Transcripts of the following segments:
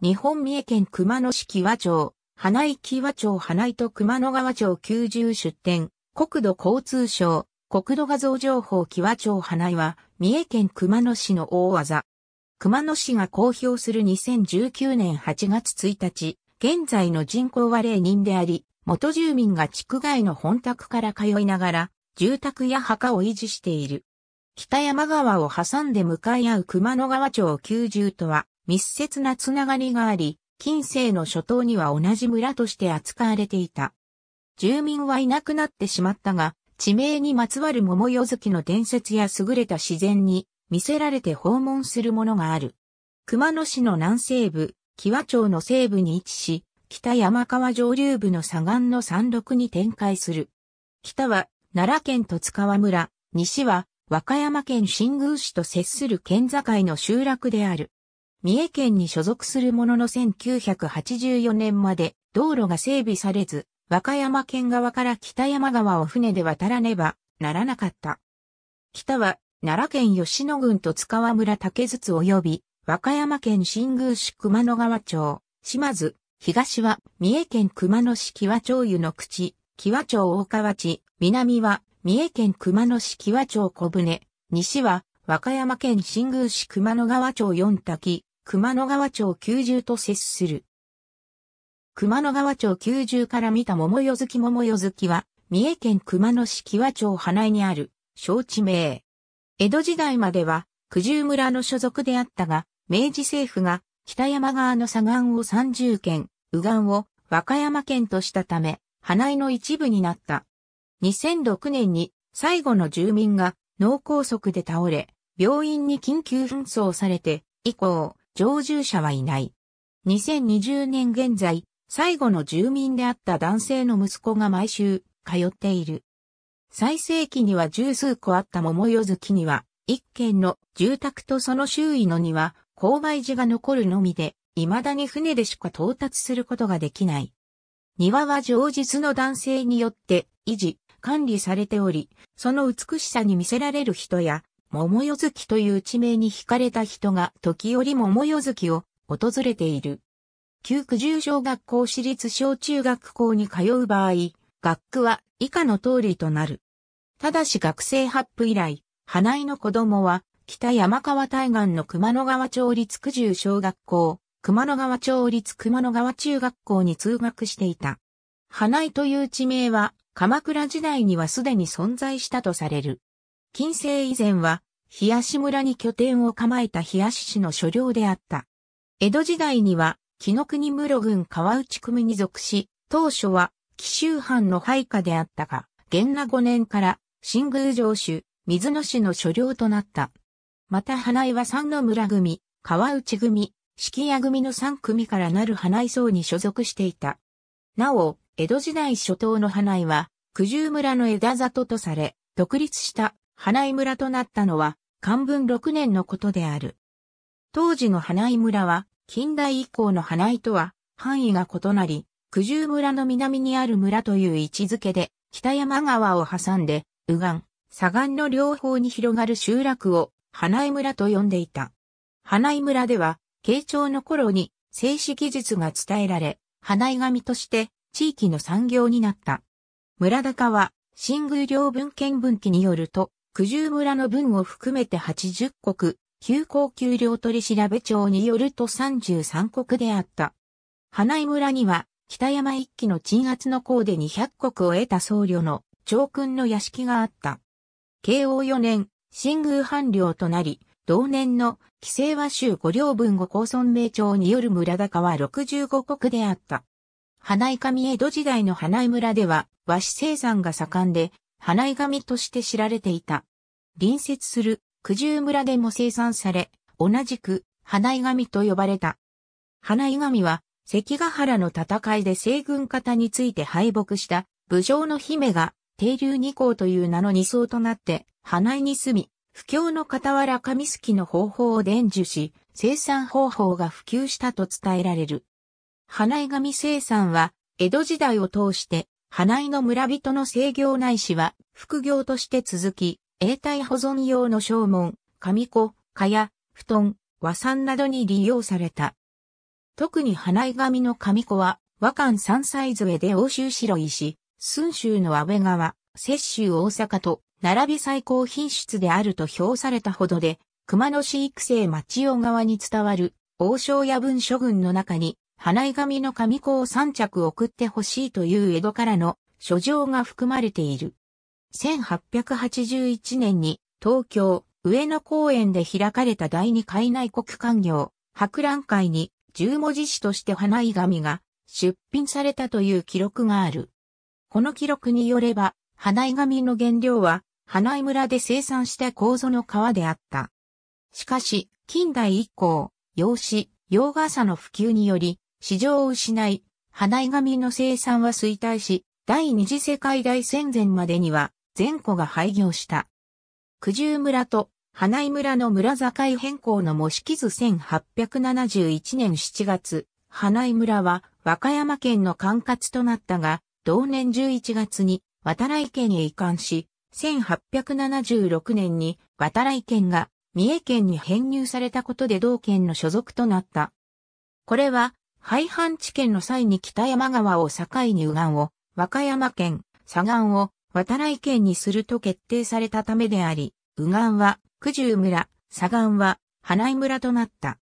日本三重県熊野市木和町、花井木和町花井と熊野川町九十出店、国土交通省、国土画像情報木和町花井は、三重県熊野市の大技。熊野市が公表する2019年8月1日、現在の人口は0人であり、元住民が地区外の本宅から通いながら、住宅や墓を維持している。北山川を挟んで向かい合う熊野川町九十とは、密接なつながりがあり、近世の初頭には同じ村として扱われていた。住民はいなくなってしまったが、地名にまつわる桃夜月の伝説や優れた自然に見せられて訪問するものがある。熊野市の南西部、木和町の西部に位置し、北山川上流部の左岸の山麓に展開する。北は奈良県十津川村、西は和歌山県新宮市と接する県境の集落である。三重県に所属するものの1984年まで道路が整備されず、和歌山県側から北山川を船で渡らねばならなかった。北は奈良県吉野郡と塚和村竹筒及び和歌山県新宮市熊野川町、島津、東は三重県熊野市木和町湯の口、木和町大川地、南は三重県熊野市木和町小舟、西は和歌山県新宮市熊野川町四滝、熊野川町九十と接する。熊野川町九十から見た桃代月桃代月は、三重県熊野市木和町花井にある、小地名。江戸時代までは、九十村の所属であったが、明治政府が北山側の左岸を三十県、右岸を和歌山県としたため、花井の一部になった。2006年に最後の住民が脳梗塞で倒れ、病院に緊急紛争されて、以降、常住者はいない。2020年現在、最後の住民であった男性の息子が毎週通っている。最盛期には十数個あった桃よ月には、一軒の住宅とその周囲の庭、勾配寺が残るのみで、未だに船でしか到達することができない。庭は上日の男性によって維持、管理されており、その美しさに見せられる人や、桃代月という地名に惹かれた人が時折桃代月を訪れている。旧九十小学校私立小中学校に通う場合、学区は以下の通りとなる。ただし学生発布以来、花井の子供は北山川対岸の熊野川町立九十小学校、熊野川町立熊野川中学校に通学していた。花井という地名は鎌倉時代にはすでに存在したとされる。近世以前は、やし村に拠点を構えたやし市の所領であった。江戸時代には、木の国室郡川内組に属し、当初は、紀州藩の配下であったが、元那5年から、新宮城主、水野市の所領となった。また花井は三の村組、川内組、四季屋組の三組からなる花井層に所属していた。なお、江戸時代初頭の花井は、九十村の枝里とされ、独立した花井村となったのは、漢文6年のことである。当時の花井村は、近代以降の花井とは、範囲が異なり、九十村の南にある村という位置づけで、北山川を挟んで、右岸、左岸の両方に広がる集落を、花井村と呼んでいた。花井村では、慶長の頃に、静止技術が伝えられ、花井神として、地域の産業になった。村高は、新宮領文献分岐によると、九十村の分を含めて80国、旧高級領取調べ庁によると33国であった。花井村には、北山一揆の鎮圧の功で200国を得た僧侶の長君の屋敷があった。慶応4年、新宮藩領となり、同年の規制和州五領分後高村名町による村高は65国であった。花井上江戸時代の花井村では和紙生産が盛んで、花井上として知られていた。隣接する九十村でも生産され、同じく花井神と呼ばれた。花井神は関ヶ原の戦いで西軍方について敗北した武将の姫が定流二校という名の二層となって花井に住み、不況の傍ら神好きの方法を伝授し、生産方法が普及したと伝えられる。花井神生産は、江戸時代を通して、花井の村人の制業ないしは、副業として続き、永代保存用の正門、紙子、蚊帳、布団、和算などに利用された。特に花井紙の紙子は、和漢三歳杖で欧州白石、寸州の安倍川、摂州大阪と、並び最高品質であると評されたほどで、熊野市育成町尾川に伝わる、王将や文書群の中に、花井紙の紙子を三着送ってほしいという江戸からの書状が含まれている。1881年に東京上野公園で開かれた第二海内国官業博覧会に十文字詩として花井紙が出品されたという記録がある。この記録によれば、花井紙の原料は花井村で生産した構造の皮であった。しかし、近代以降、洋紙、洋傘の普及により、市場を失い、花井紙の生産は衰退し、第二次世界大戦前までには、全戸が廃業した。九十村と花井村の村境変更の模式図1871年7月、花井村は和歌山県の管轄となったが、同年11月に渡来県へ移管し、1876年に渡来県が三重県に編入されたことで同県の所属となった。これは、廃藩置県の際に北山川を境に右岸を、和歌山県、左岸を渡来県にすると決定されたためであり、右岸は九十村、左岸は花井村となった。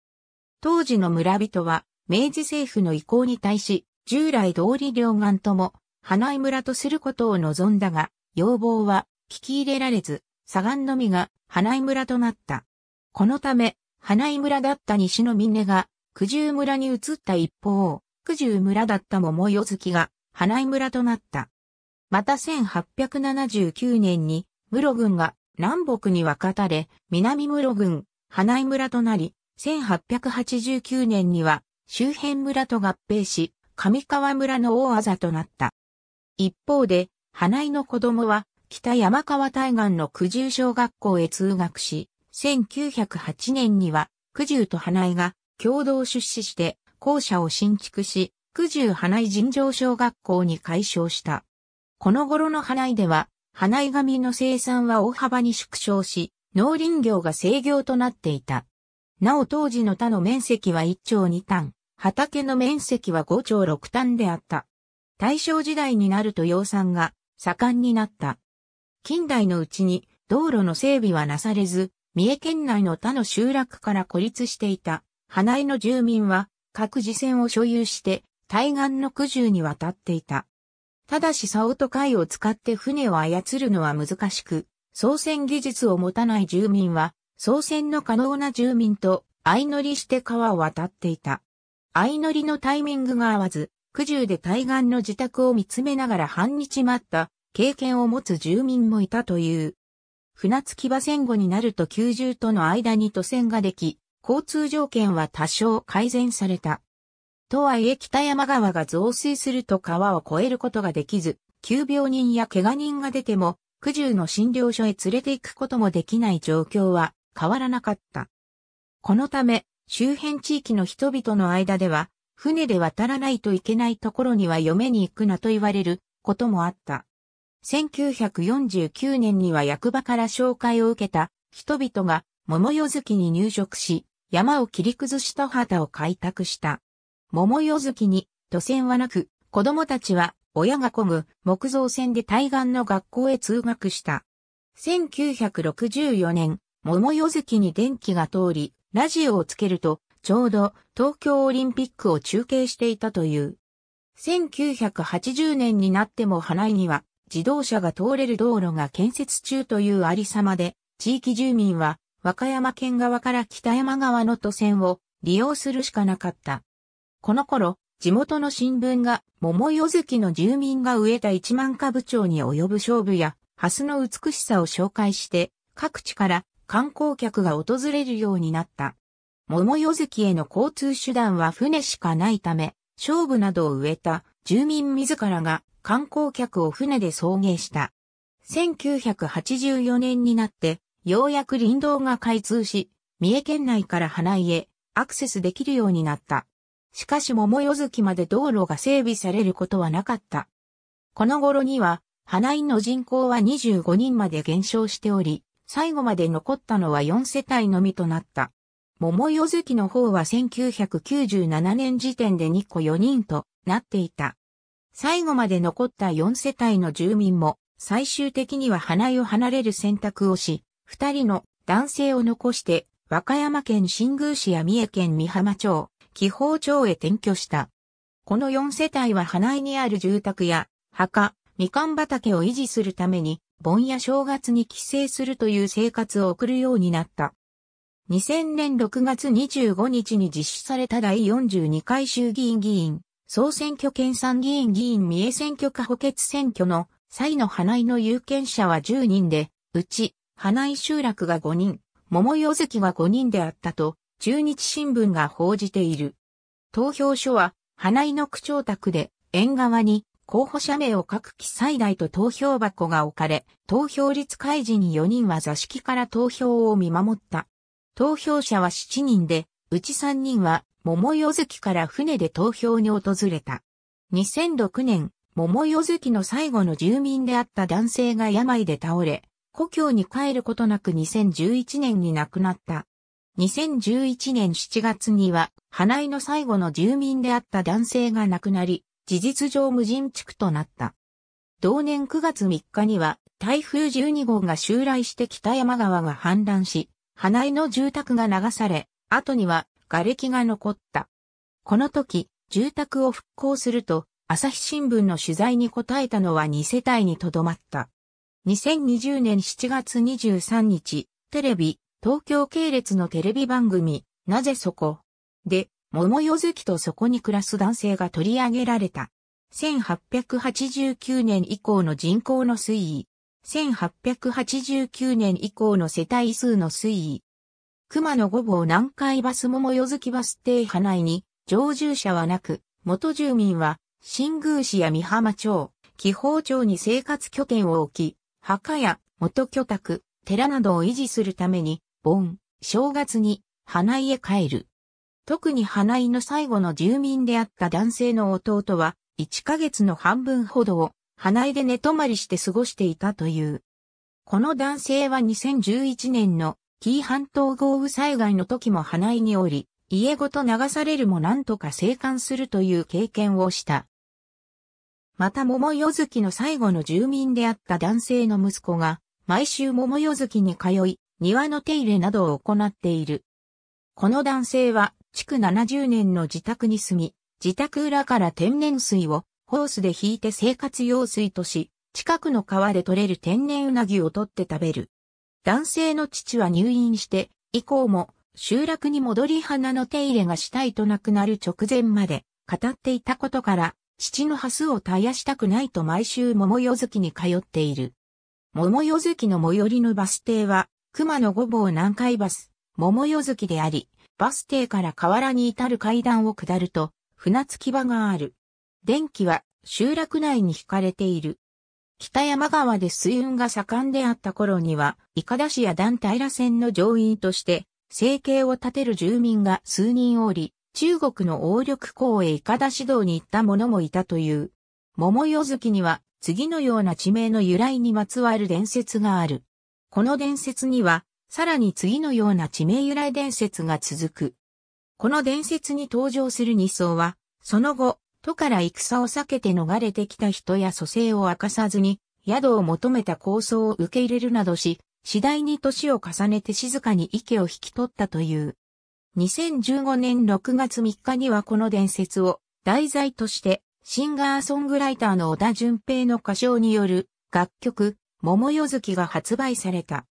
当時の村人は、明治政府の意向に対し、従来通り両岸とも、花井村とすることを望んだが、要望は聞き入れられず、左岸のみが花井村となった。このため、花井村だった西の峰が、九十村に移った一方、九十村だった桃代月が、花井村となった。また1879年に室群が南北に分かたれ、南室群、花井村となり、1889年には周辺村と合併し、上川村の大あざとなった。一方で、花井の子供は北山川対岸の九十小学校へ通学し、1908年には九十と花井が共同出資して校舎を新築し、九十花井尋常小学校に改称した。この頃の花井では、花井紙の生産は大幅に縮小し、農林業が制業となっていた。なお当時の他の面積は1丁2単、畑の面積は5丁6単であった。大正時代になると養蚕が盛んになった。近代のうちに道路の整備はなされず、三重県内の他の集落から孤立していた花井の住民は各自線を所有して対岸の九十に渡っていた。ただし竿と貝を使って船を操るのは難しく、操船技術を持たない住民は、操船の可能な住民と相乗りして川を渡っていた。相乗りのタイミングが合わず、苦渋で対岸の自宅を見つめながら半日待った経験を持つ住民もいたという。船着き場戦後になると90との間に渡船ができ、交通条件は多少改善された。とはいえ北山川が増水すると川を越えることができず、急病人や怪我人が出ても、九十の診療所へ連れて行くこともできない状況は変わらなかった。このため、周辺地域の人々の間では、船で渡らないといけないところには嫁に行くなと言われることもあった。1949年には役場から紹介を受けた人々が桃夜月に入植し、山を切り崩した畑を開拓した。桃夜月に、渡船はなく、子供たちは、親が漕ぐ木造船で対岸の学校へ通学した。1964年、桃夜月に電気が通り、ラジオをつけると、ちょうど東京オリンピックを中継していたという。1980年になっても花井には自動車が通れる道路が建設中というありさまで、地域住民は和歌山県側から北山側の渡船を利用するしかなかった。この頃、地元の新聞が、桃夜月の住民が植えた1万株町に及ぶ勝負や、ハスの美しさを紹介して、各地から観光客が訪れるようになった。桃夜月への交通手段は船しかないため、勝負などを植えた住民自らが観光客を船で送迎した。1984年になって、ようやく林道が開通し、三重県内から花井へアクセスできるようになった。しかし桃代月まで道路が整備されることはなかった。この頃には、花井の人口は25人まで減少しており、最後まで残ったのは4世帯のみとなった。桃代月の方は1997年時点で2個4人となっていた。最後まで残った4世帯の住民も最終的には花井を離れる選択をし、2人の男性を残して和歌山県新宮市や三重県三浜町、紀宝町へ転居した。この4世帯は花井にある住宅や墓、みかん畑を維持するために、盆や正月に帰省するという生活を送るようになった。2000年6月25日に実施された第42回衆議院議員、総選挙県参議院議員三重選挙区補欠選挙の際の花井の有権者は10人で、うち、花井集落が5人、桃代月が5人であったと、中日新聞が報じている。投票所は、花井の区長宅で、縁側に候補者名を書く記載台と投票箱が置かれ、投票率開示に4人は座敷から投票を見守った。投票者は7人で、うち3人は桃代月から船で投票に訪れた。2006年、桃代月の最後の住民であった男性が病で倒れ、故郷に帰ることなく2011年に亡くなった。2011年7月には、花井の最後の住民であった男性が亡くなり、事実上無人地区となった。同年9月3日には、台風12号が襲来して北山川が氾濫し、花井の住宅が流され、後には瓦礫が残った。この時、住宅を復興すると、朝日新聞の取材に答えたのは2世帯にとどまった。2020年7月23日、テレビ、東京系列のテレビ番組、なぜそこで、桃代月とそこに暮らす男性が取り上げられた。1889年以降の人口の推移。1889年以降の世帯数の推移。熊野五房南海バス桃代月バス停派内に、常住者はなく、元住民は、新宮市や美浜町、紀宝町に生活拠点を置き、墓や元居宅、寺などを維持するために、盆、正月に花井へ帰る。特に花井の最後の住民であった男性の弟は、1ヶ月の半分ほどを花井で寝泊まりして過ごしていたという。この男性は2011年の紀伊半島豪雨災害の時も花井におり、家ごと流されるも何とか生還するという経験をした。また桃夜月の最後の住民であった男性の息子が、毎週桃夜月に通い、庭の手入れなどを行っている。この男性は、築70年の自宅に住み、自宅裏から天然水をホースで引いて生活用水とし、近くの川で採れる天然うなぎを取って食べる。男性の父は入院して、以降も集落に戻り花の手入れがしたいと亡くなる直前まで語っていたことから、父のハスを絶やしたくないと毎週桃夜月に通っている。桃夜月の最寄りのバス停は熊野五坊南海バス、桃夜月であり、バス停から河原に至る階段を下ると、船着き場がある。電気は集落内に引かれている。北山川で水運が盛んであった頃には、イカダ市や団体ら線の乗員として、生計を立てる住民が数人おり、中国の王力港へイカダ市道に行った者もいたという。桃夜月には、次のような地名の由来にまつわる伝説がある。この伝説には、さらに次のような地名由来伝説が続く。この伝説に登場する二層は、その後、都から戦を避けて逃れてきた人や蘇生を明かさずに、宿を求めた構想を受け入れるなどし、次第に年を重ねて静かに池を引き取ったという。2015年6月3日にはこの伝説を題材として、シンガーソングライターの小田純平の歌唱による楽曲、桃夜月が発売された。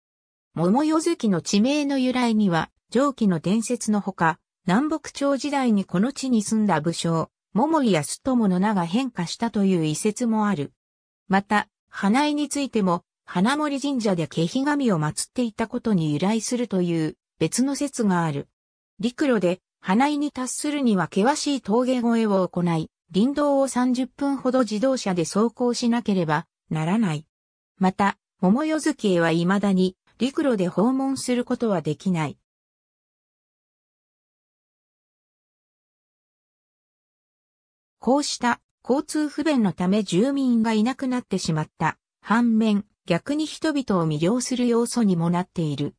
桃夜月の地名の由来には、上記の伝説のほか、南北朝時代にこの地に住んだ武将、桃井康友の名が変化したという遺説もある。また、花井についても、花森神社で毛比神を祀っていたことに由来するという別の説がある。陸路で花井に達するには険しい峠越えを行い、林道を30分ほど自動車で走行しなければならない。また、桃夜月へは未だに陸路で訪問することはできない。こうした交通不便のため住民がいなくなってしまった。反面、逆に人々を魅了する要素にもなっている。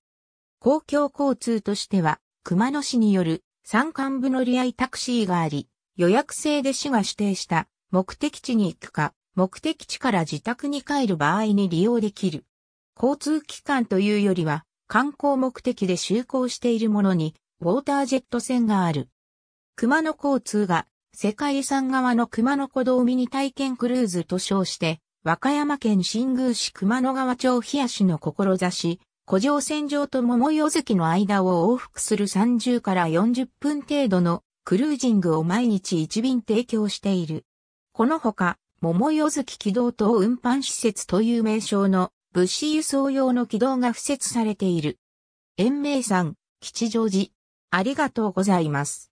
公共交通としては、熊野市による山間部乗り合いタクシーがあり、予約制で市が指定した目的地に行くか、目的地から自宅に帰る場合に利用できる。交通機関というよりは、観光目的で就航しているものに、ウォータージェット船がある。熊野交通が、世界遺産側の熊野古道ミニ体験クルーズと称して、和歌山県新宮市熊野川町日足の志、古城線上と桃代月の間を往復する30から40分程度のクルージングを毎日一便提供している。このほか、桃夜月軌道等運搬施設という名称の物資輸送用の軌道が付設されている。延命ん、吉祥寺。ありがとうございます。